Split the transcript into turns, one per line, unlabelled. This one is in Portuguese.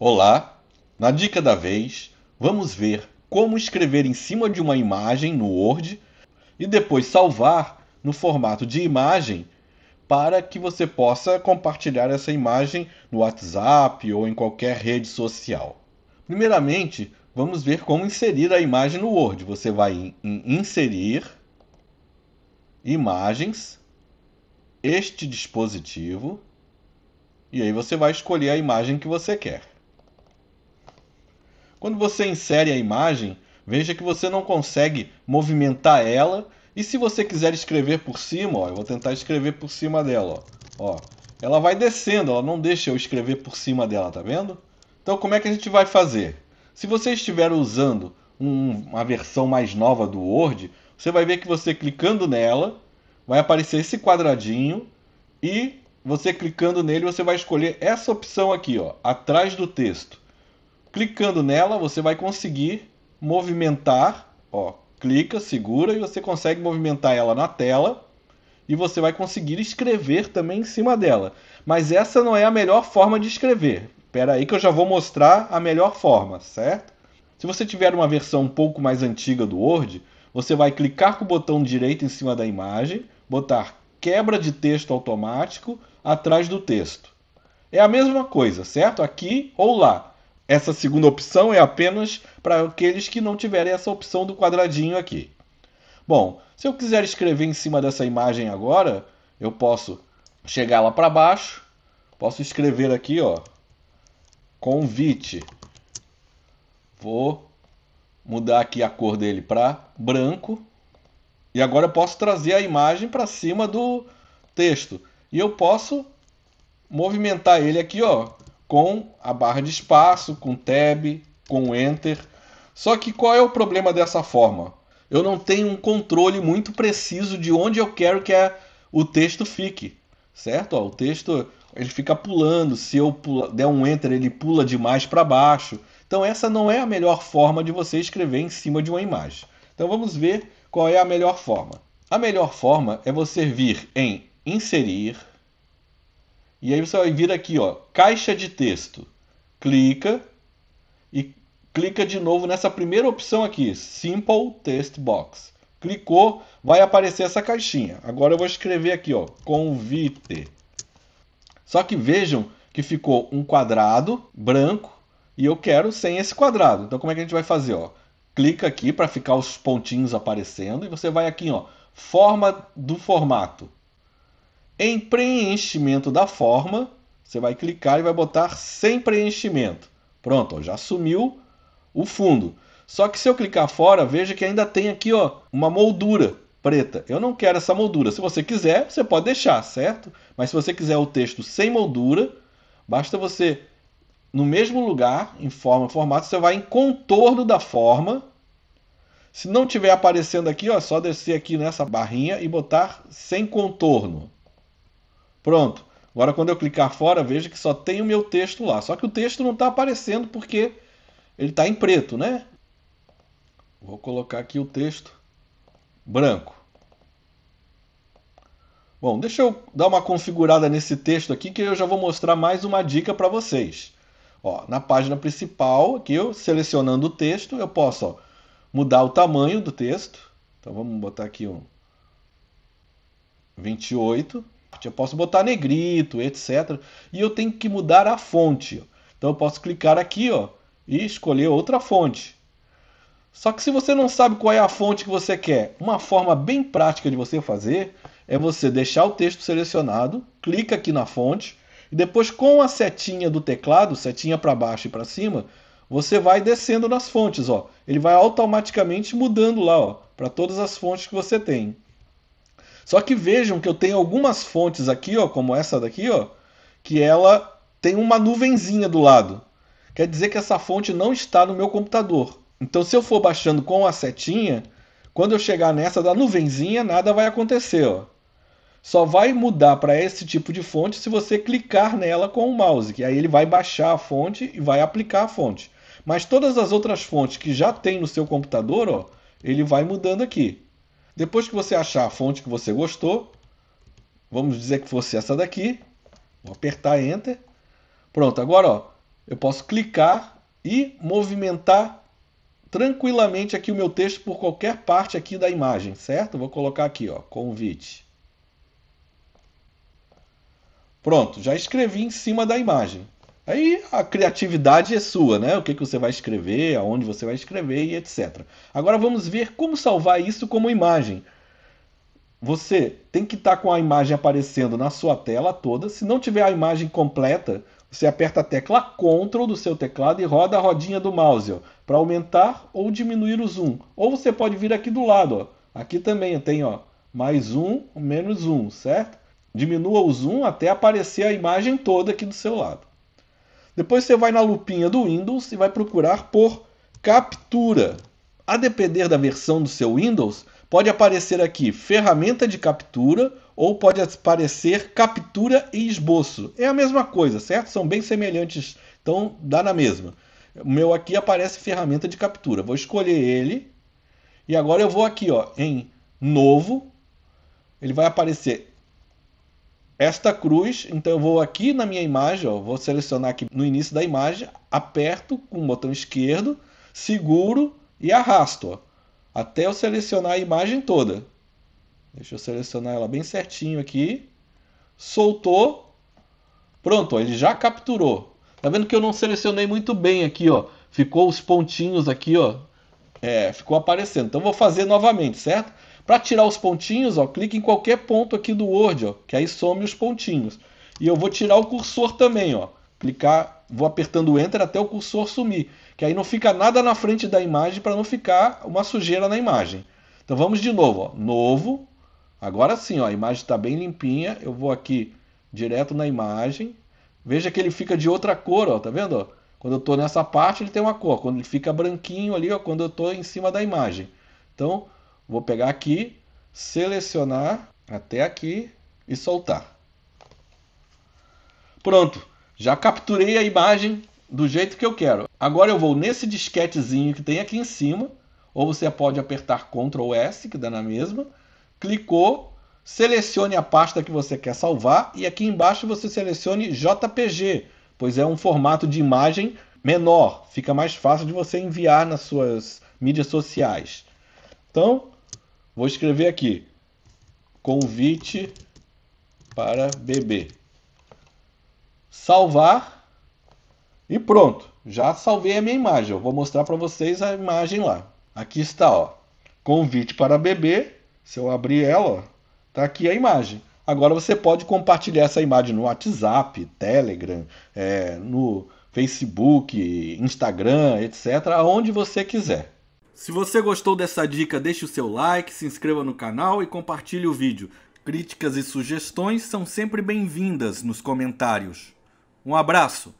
Olá! Na dica da vez, vamos ver como escrever em cima de uma imagem no Word e depois salvar no formato de imagem para que você possa compartilhar essa imagem no WhatsApp ou em qualquer rede social. Primeiramente, vamos ver como inserir a imagem no Word. Você vai em Inserir, Imagens, Este dispositivo, e aí você vai escolher a imagem que você quer. Quando você insere a imagem, veja que você não consegue movimentar ela. E se você quiser escrever por cima, ó, eu vou tentar escrever por cima dela, ó, ó, ela vai descendo, ela não deixa eu escrever por cima dela, tá vendo? Então como é que a gente vai fazer? Se você estiver usando um, uma versão mais nova do Word, você vai ver que você clicando nela vai aparecer esse quadradinho e você clicando nele você vai escolher essa opção aqui, ó, atrás do texto. Clicando nela, você vai conseguir movimentar, ó, clica, segura e você consegue movimentar ela na tela e você vai conseguir escrever também em cima dela. Mas essa não é a melhor forma de escrever. Espera aí que eu já vou mostrar a melhor forma, certo? Se você tiver uma versão um pouco mais antiga do Word, você vai clicar com o botão direito em cima da imagem, botar quebra de texto automático atrás do texto. É a mesma coisa, certo? Aqui ou lá. Essa segunda opção é apenas para aqueles que não tiverem essa opção do quadradinho aqui. Bom, se eu quiser escrever em cima dessa imagem agora, eu posso chegar lá para baixo, posso escrever aqui, ó, convite. Vou mudar aqui a cor dele para branco. E agora eu posso trazer a imagem para cima do texto. E eu posso movimentar ele aqui, ó, com a barra de espaço, com tab, com enter. Só que qual é o problema dessa forma? Eu não tenho um controle muito preciso de onde eu quero que a, o texto fique, certo? Ó, o texto ele fica pulando, se eu pula, der um enter ele pula demais para baixo. Então essa não é a melhor forma de você escrever em cima de uma imagem. Então vamos ver qual é a melhor forma. A melhor forma é você vir em inserir, e aí você vai vir aqui, ó, caixa de texto. Clica e clica de novo nessa primeira opção aqui, Simple Text Box. Clicou, vai aparecer essa caixinha. Agora eu vou escrever aqui, ó, convite. Só que vejam que ficou um quadrado branco e eu quero sem esse quadrado. Então como é que a gente vai fazer, ó? Clica aqui para ficar os pontinhos aparecendo e você vai aqui, ó, forma do formato. Em preenchimento da forma, você vai clicar e vai botar sem preenchimento. Pronto, ó, já sumiu o fundo. Só que se eu clicar fora, veja que ainda tem aqui ó, uma moldura preta. Eu não quero essa moldura. Se você quiser, você pode deixar, certo? Mas se você quiser o texto sem moldura, basta você, no mesmo lugar, em forma, formato, você vai em contorno da forma. Se não tiver aparecendo aqui, ó, é só descer aqui nessa barrinha e botar sem contorno. Pronto. Agora, quando eu clicar fora, veja que só tem o meu texto lá. Só que o texto não está aparecendo porque ele está em preto, né? Vou colocar aqui o texto branco. Bom, deixa eu dar uma configurada nesse texto aqui que eu já vou mostrar mais uma dica para vocês. Ó, na página principal, aqui eu selecionando o texto, eu posso ó, mudar o tamanho do texto. Então vamos botar aqui um 28 eu posso botar negrito, etc. E eu tenho que mudar a fonte. Então eu posso clicar aqui ó, e escolher outra fonte. Só que se você não sabe qual é a fonte que você quer, uma forma bem prática de você fazer é você deixar o texto selecionado, clica aqui na fonte e depois com a setinha do teclado, setinha para baixo e para cima, você vai descendo nas fontes, ó. Ele vai automaticamente mudando lá, ó, para todas as fontes que você tem. Só que vejam que eu tenho algumas fontes aqui, ó, como essa daqui, ó, que ela tem uma nuvenzinha do lado. Quer dizer que essa fonte não está no meu computador. Então, se eu for baixando com a setinha, quando eu chegar nessa da nuvenzinha, nada vai acontecer. Ó. Só vai mudar para esse tipo de fonte se você clicar nela com o mouse, que aí ele vai baixar a fonte e vai aplicar a fonte. Mas todas as outras fontes que já tem no seu computador, ó, ele vai mudando aqui. Depois que você achar a fonte que você gostou, vamos dizer que fosse essa daqui. Vou apertar Enter. Pronto, agora ó, eu posso clicar e movimentar tranquilamente aqui o meu texto por qualquer parte aqui da imagem, certo? Vou colocar aqui, ó, convite. Pronto, já escrevi em cima da imagem. Aí a criatividade é sua, né? O que, que você vai escrever, aonde você vai escrever e etc. Agora vamos ver como salvar isso como imagem. Você tem que estar tá com a imagem aparecendo na sua tela toda. Se não tiver a imagem completa, você aperta a tecla Ctrl do seu teclado e roda a rodinha do mouse para aumentar ou diminuir o zoom. Ou você pode vir aqui do lado. Ó. Aqui também tem ó, mais um, menos um, certo? Diminua o zoom até aparecer a imagem toda aqui do seu lado. Depois você vai na lupinha do Windows e vai procurar por captura. A depender da versão do seu Windows, pode aparecer aqui ferramenta de captura ou pode aparecer captura e esboço. É a mesma coisa, certo? São bem semelhantes, então dá na mesma. O meu aqui aparece ferramenta de captura. Vou escolher ele e agora eu vou aqui ó, em novo. Ele vai aparecer esta cruz, então eu vou aqui na minha imagem, ó, vou selecionar aqui no início da imagem, aperto com o botão esquerdo, seguro e arrasto, ó, até eu selecionar a imagem toda. Deixa eu selecionar ela bem certinho aqui. Soltou. Pronto, ó, ele já capturou. Tá vendo que eu não selecionei muito bem aqui, ó. Ficou os pontinhos aqui, ó. É, ficou aparecendo. Então vou fazer novamente, certo? Para tirar os pontinhos, ó, clique em qualquer ponto aqui do Word, ó, que aí some os pontinhos. E eu vou tirar o cursor também, ó. Clicar, vou apertando Enter até o cursor sumir, que aí não fica nada na frente da imagem para não ficar uma sujeira na imagem. Então vamos de novo, ó, novo. Agora sim, ó, a imagem está bem limpinha. Eu vou aqui direto na imagem. Veja que ele fica de outra cor, ó, tá vendo? Ó? Quando eu estou nessa parte, ele tem uma cor. Quando ele fica branquinho ali, ó, quando eu estou em cima da imagem. Então, Vou pegar aqui, selecionar até aqui e soltar. Pronto, já capturei a imagem do jeito que eu quero. Agora eu vou nesse disquetezinho que tem aqui em cima, ou você pode apertar Ctrl S, que dá na mesma. Clicou, selecione a pasta que você quer salvar e aqui embaixo você selecione JPG, pois é um formato de imagem menor, fica mais fácil de você enviar nas suas mídias sociais. Então, Vou escrever aqui: convite para bebê. Salvar e pronto. Já salvei a minha imagem. Eu vou mostrar para vocês a imagem lá. Aqui está, ó. Convite para bebê. Se eu abrir ela, ó, tá aqui a imagem. Agora você pode compartilhar essa imagem no WhatsApp, Telegram, é, no Facebook, Instagram, etc., aonde você quiser. Se você gostou dessa dica, deixe o seu like, se inscreva no canal e compartilhe o vídeo. Críticas e sugestões são sempre bem-vindas nos comentários. Um abraço!